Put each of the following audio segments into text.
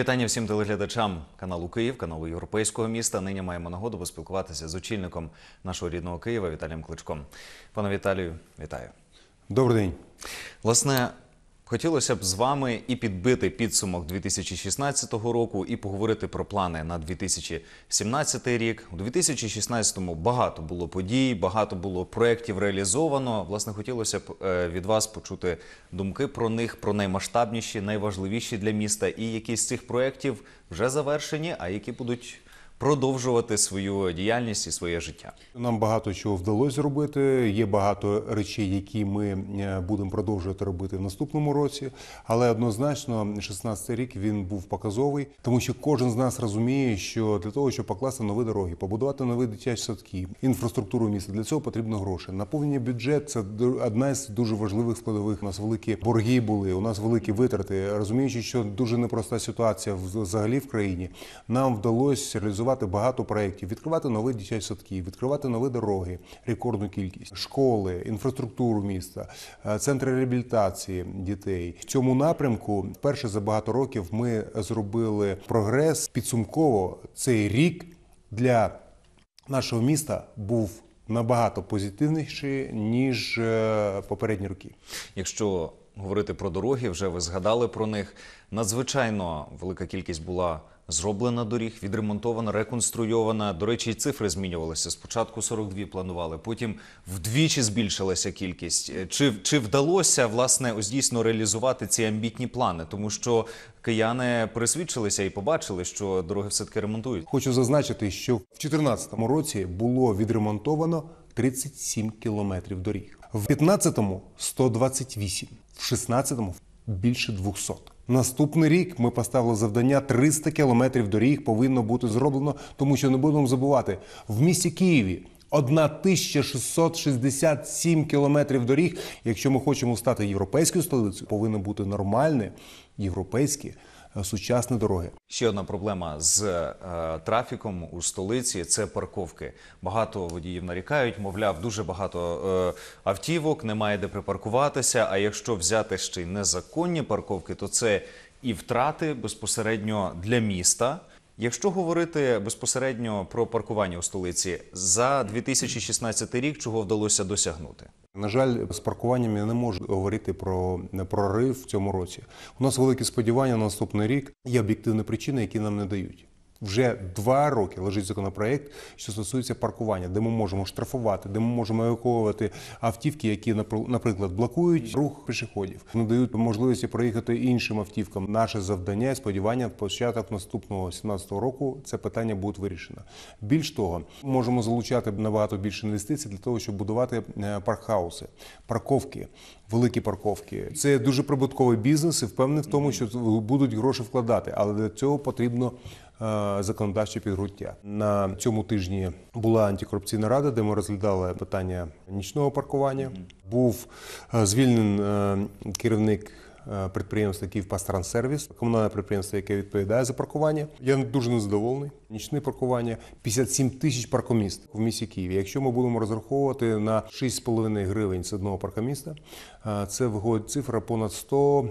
вітання всім телеглядачам каналу Київ, каналу Європейського міста. Нині маємо нагоду поспілкуватися з очільником нашого рідного Києва Віталієм Кличком. Пане Віталію, вітаю. Добрий день. Власне, Хотілося б з вами і підбити підсумок 2016 року, і поговорити про плани на 2017 рік. У 2016-му багато було подій, багато було проєктів реалізовано. Власне, хотілося б е, від вас почути думки про них, про наймасштабніші, найважливіші для міста, і які з цих проєктів вже завершені, а які будуть продовжувати свою діяльність і своє життя. Нам багато чого вдалося зробити. Є багато речей, які ми е, будемо продовжувати робити в наступному році. Але однозначно, 16 рік він був показовий, тому що кожен з нас розуміє, що для того, щоб покласти нові дороги, побудувати нові дитячі садки, інфраструктуру міста для цього потрібно гроші. Наповнення бюджет це одна з дуже важливих складових. У нас великі борги були, у нас великі витрати. Розуміючи, що дуже непроста ситуація взагалі в країні, нам вдалося реалізувати відкривати багато проєктів, відкривати нові дитячі садки, відкривати нові дороги, рекордну кількість школи, інфраструктуру міста, е, центри реабілітації дітей в цьому напрямку. Перше за багато років ми зробили прогрес. Підсумково цей рік для нашого міста був. Набагато позитивніший ніж е, попередні роки. Якщо говорити про дороги, вже ви згадали про них. Надзвичайно велика кількість була Зроблена доріг, відремонтована, реконструйована. До речі, цифри змінювалися. Спочатку 42 планували, потім вдвічі збільшилася кількість. Е, чи чи вдалося власне ось дійсно реалізувати ці амбітні плани? Тому що кияни присвідчилися і побачили, що дороги все таки ремонтують. Хочу зазначити, що в 2014 році було відремонтовано 37 кілометрів доріг, в 2015-му – 128, в 2016-му – більше 200. Наступний рік ми поставили завдання 300 кілометрів доріг повинно бути зроблено, тому що не будемо забувати в місті Києві. 1667 кілометрів доріг. Якщо ми хочемо стати європейською столицею, повинно бути нормальне європейське. Е, сучасні дороги. Ще одна проблема з е, трафіком у столиці це парковки. Багато водіїв нарікають, мовляв, дуже багато е, автівок, немає де припаркуватися. А якщо взяти ще й незаконні парковки, то це і втрати безпосередньо для міста. Якщо говорити безпосередньо про паркування у столиці за 2016 рік, чого вдалося досягнути? На жаль, з паркуванням я не можу говорити про прорив в цьому році. У нас великі сподівання на наступний рік. Є об'єктивні причини, які нам не дають вже два роки лежить законопроект, що стосується паркування, де ми можемо штрафувати, де ми можемо евакуювати автівки, які наприклад, блокують рух пішоходів, не дають можливості проїхати іншим автівкам. Наше завдання, сподівання, початок наступного 17 року це питання буде вирішено. Більш того, можемо залучати набагато більше інвестицій для того, щоб будувати е, паркхауси, парковки, великі парковки. Це дуже прибутковий бізнес і впевнений в тому, що будуть гроші вкладати, але для цього потрібно. Е, законодавче підгруття На цьому тижні була антикорупційна рада, де ми розглядали питання нічного паркування. Був е, звільнений е, керівник. Підприємства «Київпастрансервіс», комунальне підприємство, яке відповідає за паркування. Я дуже незадоволений. Нічне паркування 57 тисяч паркоміст в місті Києві. Якщо ми будемо розраховувати на 6,5 гривень з одного паркоміста, це виходить цифра понад 100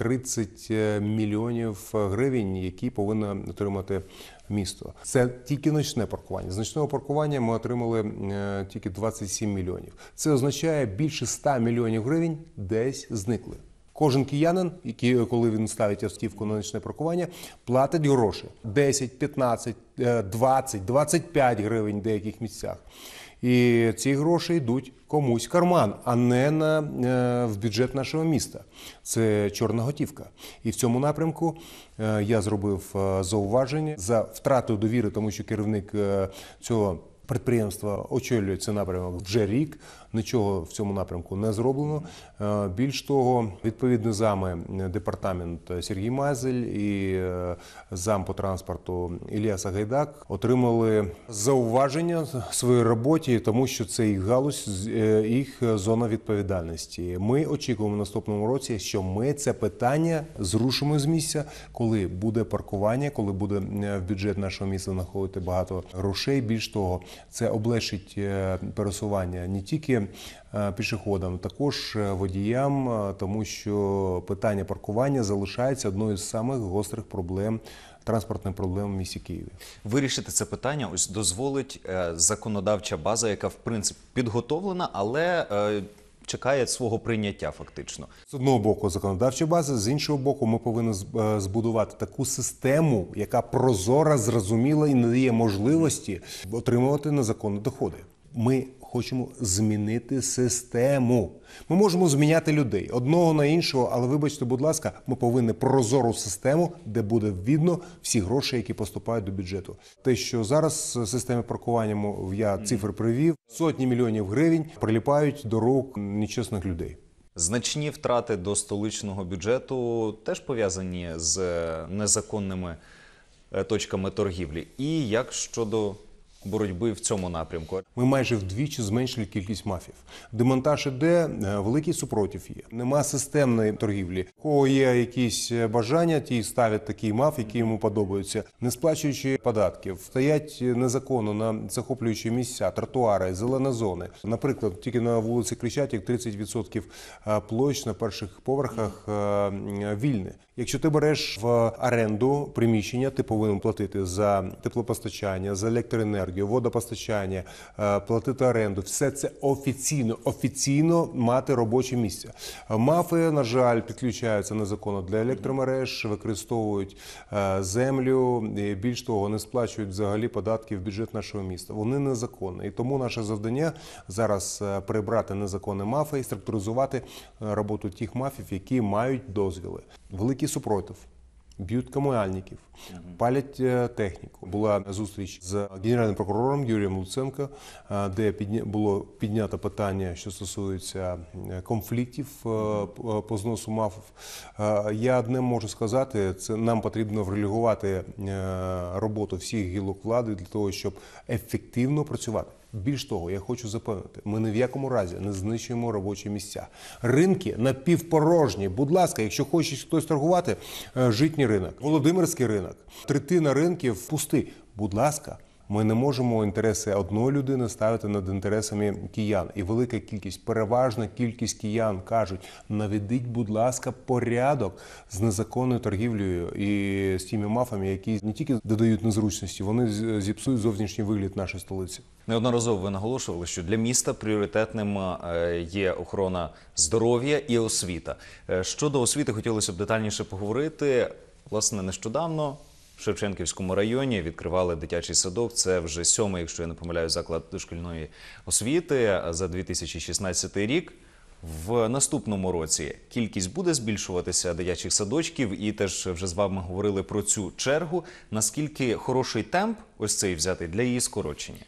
30 е, мільйонів е, гривень, які повинна отримати місто. Це тільки ночне паркування. Значного паркування ми отримали е, тільки 27 мільйонів. Це означає більше 100 мільйонів гривень десь зникли. Кожен киянин, який, коли він ставить автівку на нічне паркування, платить гроші 10, 15, 20, 25 гривень в деяких місцях. І ці гроші йдуть комусь карман, а не на е, в бюджет нашого міста. Це чорна готівка. І в цьому напрямку е, я зробив е, зауваження за втрату довіри, тому що керівник цього. Підприємства очолює цей напрямок вже рік нічого в цьому напрямку не зроблено. Е, більш того, відповідно зами е, департамент Сергій Мазель і е, зам по транспорту Ілія Сагайдак отримали зауваження своїй роботі, тому що це їх галузь, їх зона відповідальності. Ми очікуємо в наступному році, що ми це питання зрушимо з місця, коли буде паркування, коли буде в бюджет нашого міста знаходити багато грошей. Більш того, це облегшить пересування не тільки Е, пішоходам, також е, водіям, е, тому що питання паркування залишається одною з самих гострих проблем транспортних проблем в місті Києві. Вирішити це питання ось дозволить законодавча база, яка в принципі підготовлена, але Чекає свого прийняття, фактично з одного боку законодавча база, з іншого боку, ми повинні збудувати таку систему, яка прозора, зрозуміла і надає можливості отримувати незаконні доходи. Ми хочемо змінити систему. Ми можемо зміняти людей одного на іншого, але вибачте, будь ласка, ми повинні прозору систему, де буде видно всі гроші, які поступають до бюджету. Те, що зараз з системи паркування я цифри привів, сотні мільйонів гривень приліпають до рук нечесних людей. Значні втрати до столичного бюджету теж пов'язані з е, незаконними е, точками торгівлі. І як щодо боротьби в цьому напрямку. Ми майже вдвічі зменшили кількість мафів. Демонтаж іде, е, великий супротив є. Нема системної торгівлі. У Кого є якісь е, бажання, ті ставлять такий маф, який йому подобаються, не сплачуючи податків, стоять незаконно на захоплюючі місця, тротуари, зелені зони. Наприклад, тільки на вулиці Кричатік 30% е, площ на перших поверхах вільне. Якщо ти береш в оренду приміщення, ти повинен платити за теплопостачання, за електроенергію електроенергію, водопостачання, е, платити оренду все це офіційно, офіційно мати робоче місце. Е, мафи, на жаль, підключаються незаконно для електромереж, використовують е, землю. І більш того, не сплачують взагалі податки в бюджет нашого міста. Вони незаконні. і тому наше завдання зараз прибрати незаконні мафи і структуризувати роботу тих мафів, які мають дозвіли. Великий супротив б'ють комунальників, палять е, техніку. Була зустріч з генеральним прокурором Юрієм Луценко, е, де було піднято питання, що стосується е, конфліктів по зносу мафів. Я одне можу сказати: це нам потрібно врелігувати роботу всіх гілок влади для того, щоб ефективно працювати. Більш того, я хочу запевнити, ми ні в якому разі не знищуємо робочі місця. Ринки напівпорожні. Будь ласка, якщо хоче хтось торгувати, е, житній ринок, володимирський ринок, третина ринків пусти. Будь ласка. Ми не можемо інтереси одної людини ставити над інтересами киян. І велика кількість, переважна кількість киян кажуть: наведіть, будь ласка, порядок з незаконною торгівлею і з тими мафами, які не тільки додають незручності, вони зіпсують зовнішній вигляд нашої столиці. Неодноразово ви наголошували, що для міста пріоритетним е, є охорона здоров'я і освіта. Е, щодо освіти, хотілося б детальніше поговорити. Власне, нещодавно в Шевченківському районі. Відкривали дитячий садок. Це вже сьомий, якщо я не помиляю, заклад дошкільної освіти за 2016 рік. В наступному році кількість буде збільшуватися дитячих садочків, і теж вже з вами говорили про цю чергу. Наскільки хороший темп, ось цей взятий для її скорочення?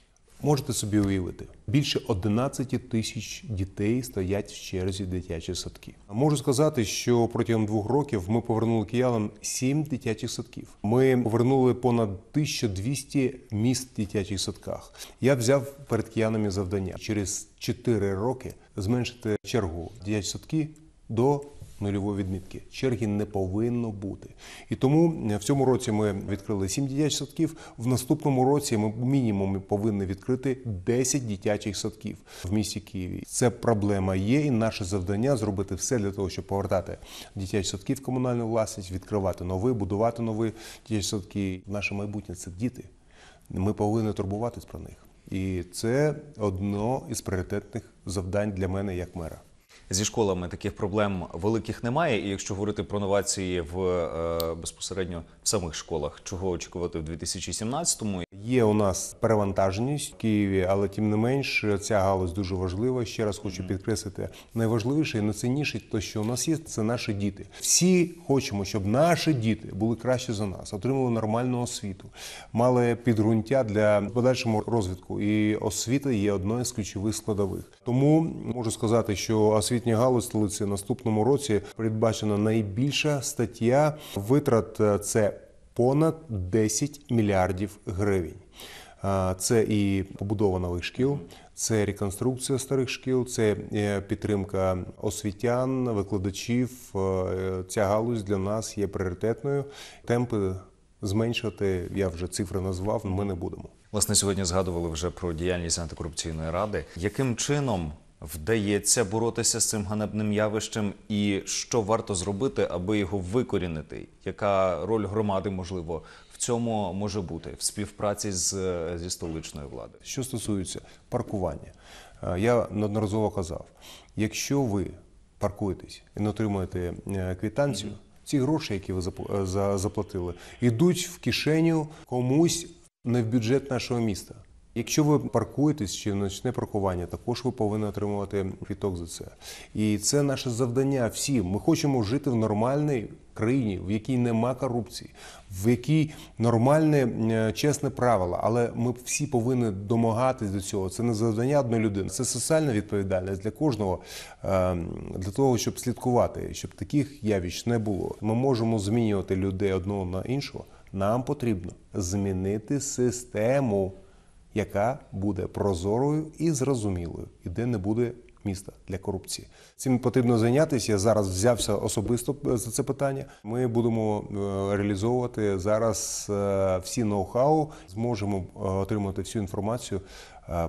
Можете собі уявити, більше 11 тисяч дітей стоять в черзі дитячі садки. Можу сказати, що протягом двох років ми повернули киянам сім дитячих садків. Ми повернули понад 1200 міст в дитячих садках. Я взяв перед киянами завдання через 4 роки зменшити чергу в дитячі садки до нульової відмітки. Черги не повинно бути. І тому е, в цьому році ми відкрили 7 дитячих садків. В наступному році ми мінімум повинні відкрити 10 дитячих садків в місті Києві. Це проблема є, і наше завдання зробити все для того, щоб повертати дитячі садки в комунальну власність, відкривати нові, будувати нові дитячі садки. Наше майбутнє це діти. Ми повинні турбуватись про них. І це одно із пріоритетних завдань для мене як мера зі школами таких проблем великих немає. І якщо говорити про новації в е, безпосередньо в самих школах, чого очікувати в 2017-му? Є у нас перевантаженість в Києві, але тим не менш ця галузь дуже важлива. Ще раз хочу підкреслити найважливіше і найцінніше, то що у нас є, це наші діти. Всі хочемо, щоб наші діти були краще за нас, отримали нормальну освіту, мали підґрунтя для подальшому розвитку. І освіта є одною з ключових складових. Тому можу сказати, що освіта освітню галузь столиці наступному році передбачена найбільша стаття витрат е, це понад 10 мільярдів гривень. Е, це і побудова нових шкіл, це реконструкція старих шкіл, це е, підтримка освітян, викладачів. Ця галузь для нас є пріоритетною. Темпи зменшити я вже цифри назвав. Ми не будемо. Власне сьогодні згадували вже про діяльність антикорупційної ради. Яким чином вдається боротися з цим ганебним явищем, і що варто зробити, аби його викорінити? Яка роль громади можливо в цьому може бути в співпраці з зі столичною владою? Що стосується паркування, е, я неодноразово казав: якщо ви паркуєтесь і не отримуєте е, квітанцію, ці гроші, які ви е, заплатили, йдуть в кишеню комусь не в бюджет нашого міста. Якщо ви паркуєтесь чи ночне паркування, також ви повинні отримувати квіток за це. І це наше завдання всім. Ми хочемо жити в нормальній країні, в якій нема корупції, в якій нормальне е, чесне правило. Але ми всі повинні домагатись до цього. Це не завдання одної людини. Це соціальна відповідальність для кожного, е, для того, щоб слідкувати, щоб таких явищ не було. Ми можемо змінювати людей одного на іншого. Нам потрібно змінити систему яка буде прозорою і зрозумілою, і де не буде міста для корупції. Цим потрібно зайнятися. Я зараз взявся особисто е, за це питання. Ми будемо е, реалізовувати зараз е, всі ноу-хау, зможемо отримати всю інформацію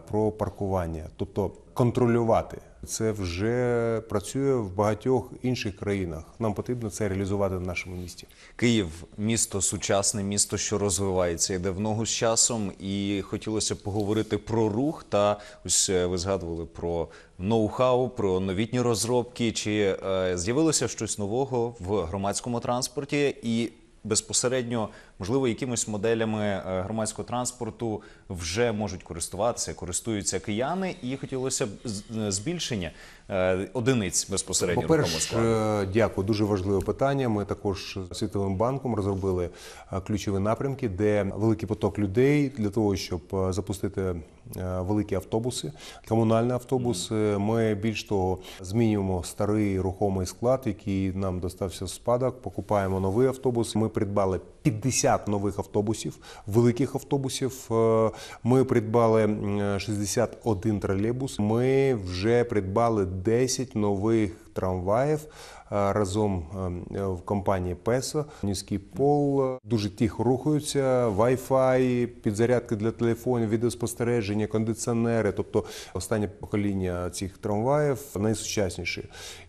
про паркування, тобто контролювати. Це вже працює в багатьох інших країнах. Нам потрібно це реалізувати в нашому місті. Київ місто сучасне, місто, що розвивається, йде в ногу з часом, і хотілося поговорити про рух. Та ось е, ви згадували про ноу-хау, про новітні розробки. Чи е, з'явилося щось нового в громадському транспорті і безпосередньо можливо, якимись моделями е, громадського транспорту вже можуть користуватися, користуються кияни, і хотілося б е, збільшення е, одиниць безпосередньо. По перше, дякую, дуже важливе питання. Ми також з світовим банком розробили ключові напрямки, де великий поток людей для того, щоб запустити великі автобуси, комунальні автобуси. Ми більш того змінюємо старий рухомий склад, який нам достався в спадок. Покупаємо новий автобус. Ми придбали 50 нових автобусів, великих автобусів. Е, ми придбали 61 тролейбус. Ми вже придбали 10 нових трамваїв е, разом е, в компанії Песо, низький пол е, дуже тихо рухаються. Wi-Fi, підзарядки для телефонів, відеоспостереження, кондиціонери. Тобто, останнє покоління цих трамваїв найсучасніші.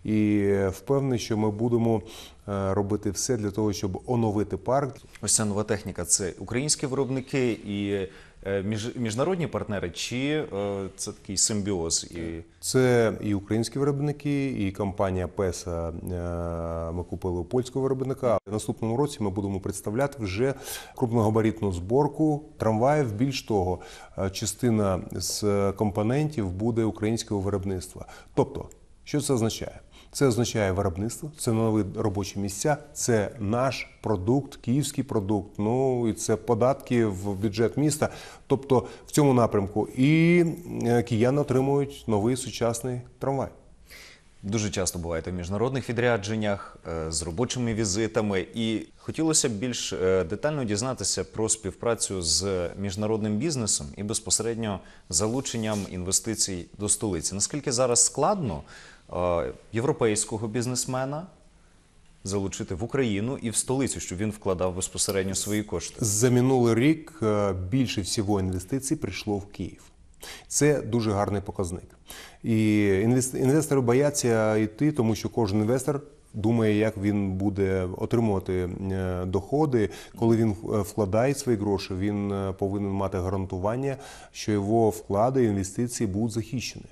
І впевнений, що ми будемо. Робити все для того, щоб оновити парк, ось ця нова техніка. Це українські виробники, і Е, між міжнародні партнери, чи е, це такий симбіоз? І це і українські виробники, і компанія Песа е, ми купили у польського виробника. Наступному році ми будемо представляти вже крупногабаритну зборку трамваїв. Більш того, частина з компонентів буде українського виробництва. Тобто, що це означає? Це означає виробництво, це нові робочі місця, це наш продукт, київський продукт. Ну і це податки в бюджет міста. Тобто в цьому напрямку і е, кияни отримують новий сучасний трамвай. Дуже часто буваєте в міжнародних відрядженнях е, з робочими візитами, і хотілося б більш е, детально дізнатися про співпрацю з міжнародним бізнесом і безпосередньо залученням інвестицій до столиці. Наскільки зараз складно Е, європейського бізнесмена залучити в Україну і в столицю, щоб він вкладав безпосередньо свої кошти. За минулий рік е, більше всього інвестицій прийшло в Київ. Це дуже гарний показник. І інвестори бояться йти, тому що кожен інвестор. Думає, як він буде отримувати е, доходи, коли він вкладає свої гроші, він повинен мати гарантування, що його вклади інвестиції будуть захищені.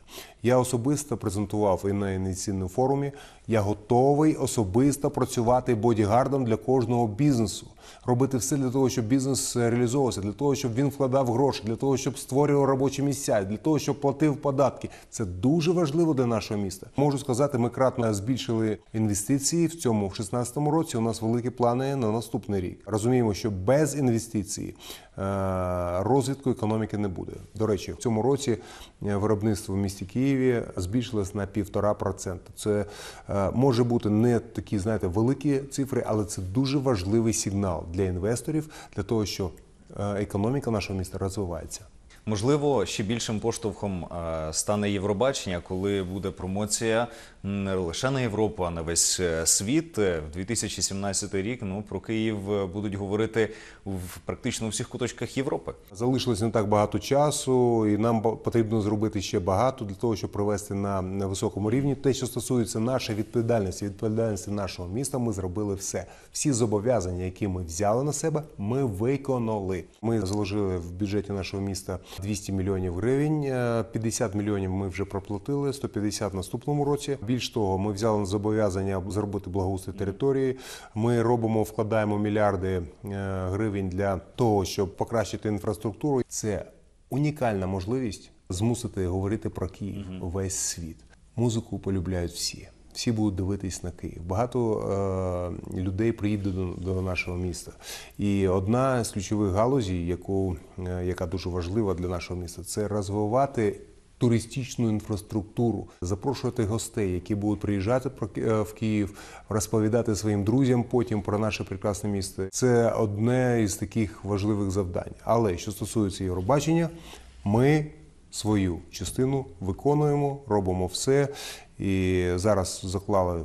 Я особисто презентував і на інвестиційному форумі. Я готовий особисто працювати бодігардом для кожного бізнесу, робити все для того, щоб бізнес реалізовувався, для того, щоб він вкладав гроші, для того, щоб створював робочі місця, для того, щоб платив податки. Це дуже важливо для нашого міста. Можу сказати, ми кратно збільшили інвестиції в цьому в 2016 році. У нас великі плани на наступний рік. Розуміємо, що без інвестицій Е, розвитку економіки не буде. До речі, в цьому році е, виробництво в місті Києві збільшилось на півтора процента. Це е, може бути не такі, знаєте, великі цифри, але це дуже важливий сигнал для інвесторів для того, що економіка нашого міста розвивається. Можливо, ще більшим поштовхом е, стане Євробачення, коли буде промоція не лише на Європу, а на весь е, світ. Е, в 2017 рік ну про Київ будуть говорити в практично у всіх куточках Європи. Залишилось не так багато часу, і нам потрібно зробити ще багато для того, щоб провести на високому рівні. Те, що стосується нашої відповідальності, відповідальності нашого міста, ми зробили все. Всі зобов'язання, які ми взяли на себе, ми виконали. Ми заложили в бюджеті нашого міста. 200 мільйонів гривень. 50 е, мільйонів ми вже проплатили, 150 в наступному році. Більш того, ми взяли на зобов'язання зробити благоустрій території. Ми робимо, вкладаємо мільярди е, гривень для того, щоб покращити інфраструктуру. Це унікальна можливість змусити говорити про Київ угу. весь світ. Музику полюбляють всі всі будуть дивитись на Київ. Багато е, людей приїде до, до нашого міста. І одна з ключових галузей, яку, е, яка дуже важлива для нашого міста, це розвивати. Туристичну інфраструктуру, запрошувати гостей, які будуть приїжджати е, в Київ, розповідати своїм друзям потім про наше прекрасне місто. Це одне із таких важливих завдань. Але що стосується Євробачення, ми свою частину виконуємо, робимо все. І зараз заклали е,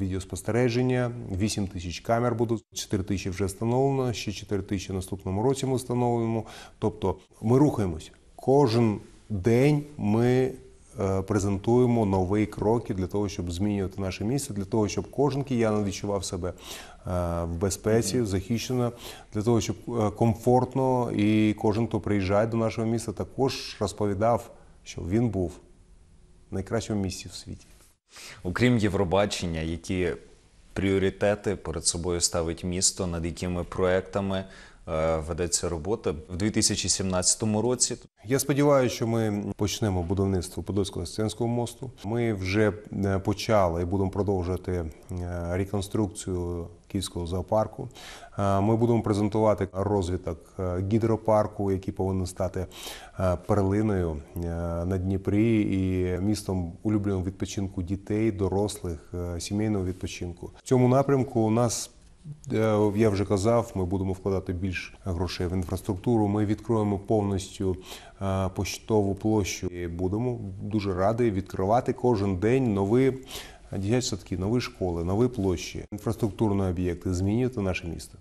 відеоспостереження, 8 тисяч камер будуть, 4 тисячі вже встановлено, ще 4 тисячі наступному році ми встановимо. Тобто ми рухаємось. Кожен день ми Е, презентуємо нові кроки для того, щоб змінювати наше місце, для того, щоб кожен киянин відчував себе е, в безпеці, захищено, для того, щоб е, комфортно і кожен, хто приїжджає до нашого міста, також розповідав, що він був в найкращому місці в світі. Окрім Євробачення, які пріоритети перед собою ставить місто, над якими проектами Е, ведеться робота в 2017 році. Я сподіваюся, що ми почнемо будівництво подольського сценського мосту. Ми вже е, почали і будемо продовжувати е, реконструкцію київського зоопарку. Ми будемо презентувати розвиток гідропарку, який повинен стати перлиною на Дніпрі і містом улюбленого відпочинку дітей, дорослих, сімейного відпочинку. В цьому напрямку у нас Е, я вже казав, ми будемо вкладати більш грошей в інфраструктуру. Ми відкроємо повністю е, почтову площу. і Будемо дуже раді відкривати кожен день нові дитячі садки, нові школи, нові площі, інфраструктурні об'єкти, змінювати наше місто.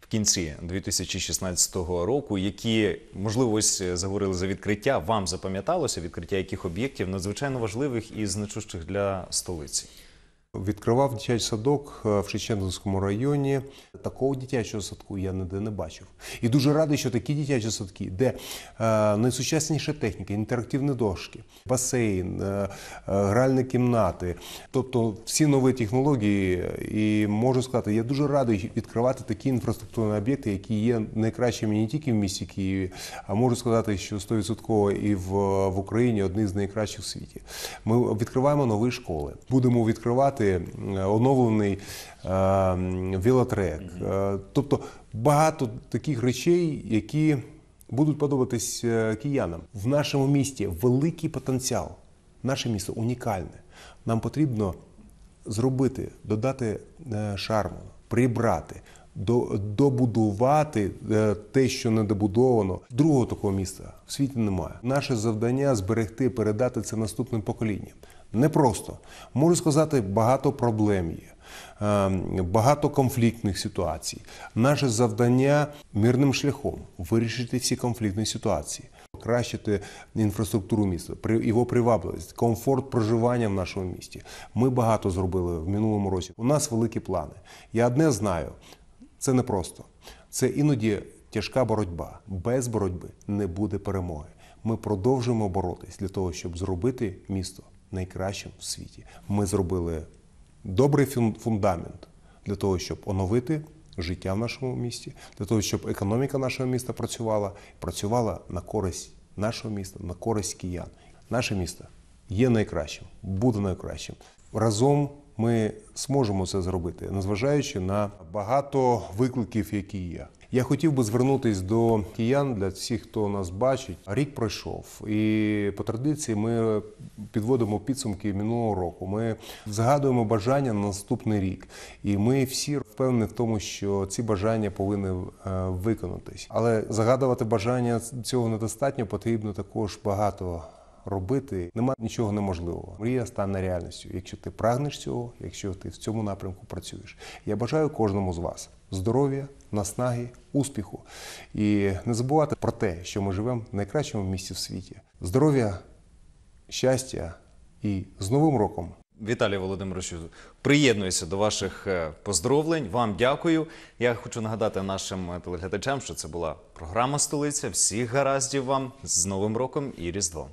В кінці 2016 року, які можливо ось е, заговорили за відкриття, вам запам'яталося відкриття яких об'єктів надзвичайно важливих і значущих для столиці. Відкривав дитячий садок е, в Шеченському районі. Такого дитячого садку я ніде не бачив. І дуже радий, що такі дитячі садки, де е, найсучасніша техніка, інтерактивні дошки, басейн, е, гральні кімнати, тобто всі нові технології. І можу сказати, я дуже радий відкривати такі інфраструктурні об'єкти, які є найкращими не тільки в місті Києві, а можу сказати, що 100% і в Україні одні з найкращих в світі. Ми відкриваємо нові школи, будемо відкривати мати е, оновлений е, велотрек. Е, тобто багато таких речей, які будуть подобатись киянам в нашому місті. Великий потенціал. Наше місто унікальне. Нам потрібно зробити, додати шарму, прибрати. Добудувати те, що не добудовано. Другого такого міста в світі немає. Наше завдання зберегти, передати це наступним поколінням непросто. Можу сказати, багато проблем є. Е, багато конфліктних ситуацій. Наше завдання мирним шляхом вирішити всі конфліктні ситуації, покращити інфраструктуру міста, його привабливість, комфорт проживання в нашому місті. Ми багато зробили в минулому році. У нас великі плани. Я одне знаю: це не просто, Це іноді тяжка боротьба. Без боротьби не буде перемоги. Ми продовжуємо боротись для того, щоб зробити місто найкращим в світі. Ми зробили добрий фундамент для того, щоб оновити життя в нашому місті, для того, щоб економіка нашого міста працювала, працювала на користь нашого міста, на користь киян. Наше місто є найкращим, буде найкращим. Разом ми зможемо це зробити, незважаючи на багато викликів, які є. Я хотів би звернутися до киян для всіх, хто нас бачить. Рік пройшов, і по традиції ми підводимо підсумки минулого року. Ми згадуємо бажання на наступний рік, і ми всі впевнені в тому, що ці бажання повинні е, виконатись. Але загадувати бажання цього недостатньо потрібно також багато. Робити Нема нічого неможливого. Мрія стане реальністю. Якщо ти прагнеш цього, якщо ти в цьому напрямку працюєш, я бажаю кожному з вас здоров'я, наснаги, успіху і не забувати про те, що ми живемо в найкращому місці в світі. Здоров'я, щастя і з Новим роком. Віталій Володимировичу, приєднуюся до ваших е, поздоровлень. Вам дякую. Я хочу нагадати нашим телеглядачам, що це була програма столиця. Всіх гараздів вам з Новим роком і Різдвом.